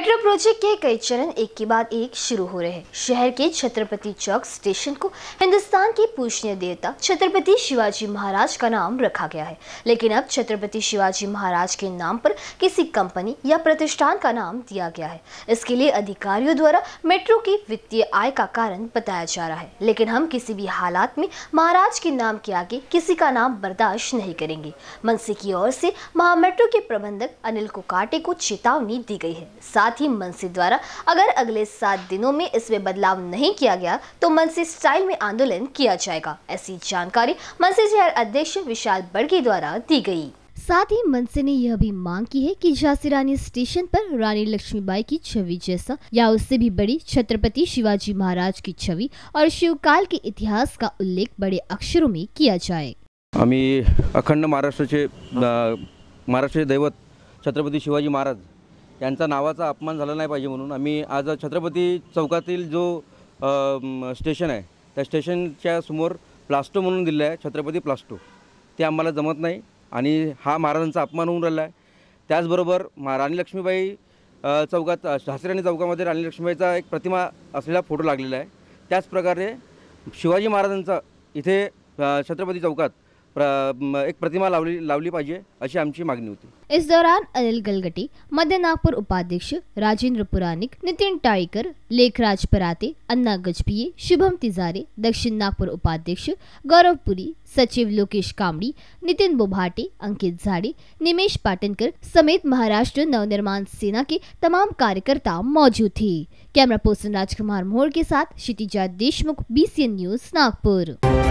metro project के कई चरण एक के बाद एक शुरू हो रहे हैं शहर के छत्रपति चौक स्टेशन को हिंदुस्तान की पूजनीय देवता छत्रपति शिवाजी महाराज का नाम रखा गया है लेकिन अब छत्रपति शिवाजी महाराज के नाम पर किसी कंपनी या प्रतिष्ठान का नाम दिया गया है इसके लिए अधिकारियों द्वारा मेट्रो की वित्तीय आय का कारण बताया जा रहा है लेकिन हम किसी भी हालात में महाराज के नाम के आगे किसी का नाम बर्दाश्त नहीं करेंगे मनसे की ओर से महा के प्रबंधक अनिल कोकाटे को चेतावनी दी गई है साथ साथ ही मनसी द्वारा अगर अगले सात दिनों में इसमें बदलाव नहीं किया गया तो मनसी स्टाइल में आंदोलन किया जाएगा ऐसी जानकारी मनसी शहर अध्यक्ष विशाल बड़गे द्वारा दी गयी साथ ही मनसे ने यह भी मांग की है कि झांसी रानी स्टेशन पर रानी लक्ष्मीबाई की छवि जैसा या उससे भी बड़ी छत्रपति शिवाजी महाराज की छवि और शिवकाल के इतिहास का उल्लेख बड़े अक्षरों में किया जाए अखंड महाराष्ट्र महाराष्ट्र दैवत छत्रपति शिवाजी महाराज यांचा नावाचा अपमान झाला नाही पाहिजे म्हणून आम्ही आज छत्रपती चौकातील जो स्टेशन आहे त्या स्टेशनच्या समोर प्लास्टो म्हणून दिलेला आहे छत्रपती प्लास्टो ते आम्हाला जमत नाही आणि हा महाराजांचा अपमान होऊन राहिला आहे त्याचबरोबर मा राणी लक्ष्मीबाई चौकात झासराणी चौकामध्ये राणी लक्ष्मीबाईचा एक प्रतिमा असलेला फोटो लागलेला आहे त्याचप्रकारे शिवाजी महाराजांचा इथे छत्रपती चौकात एक प्रतिमा लावली लावली पाहिजे अशी आमची मागणी होती इस दौरान अनिल गलगटी मध्य नागपुर उपाध्यक्ष राजेंद्र पुराणिक नितिन टाईकर लेखराज पराते अन्ना गजभिये शुभम तिजारे दक्षिण नागपुर उपाध्यक्ष गौरव पुरी सचिव लोकेश कामड़ी नितिन बोभाटे अंकित झाड़े निमेश पाटनकर समेत महाराष्ट्र नवनिर्माण सेना के तमाम कार्यकर्ता मौजूद थे कैमरा पर्सन राजकुमार मोहर के साथ क्षितिजा देशमुख बीसीएन न्यूज नागपुर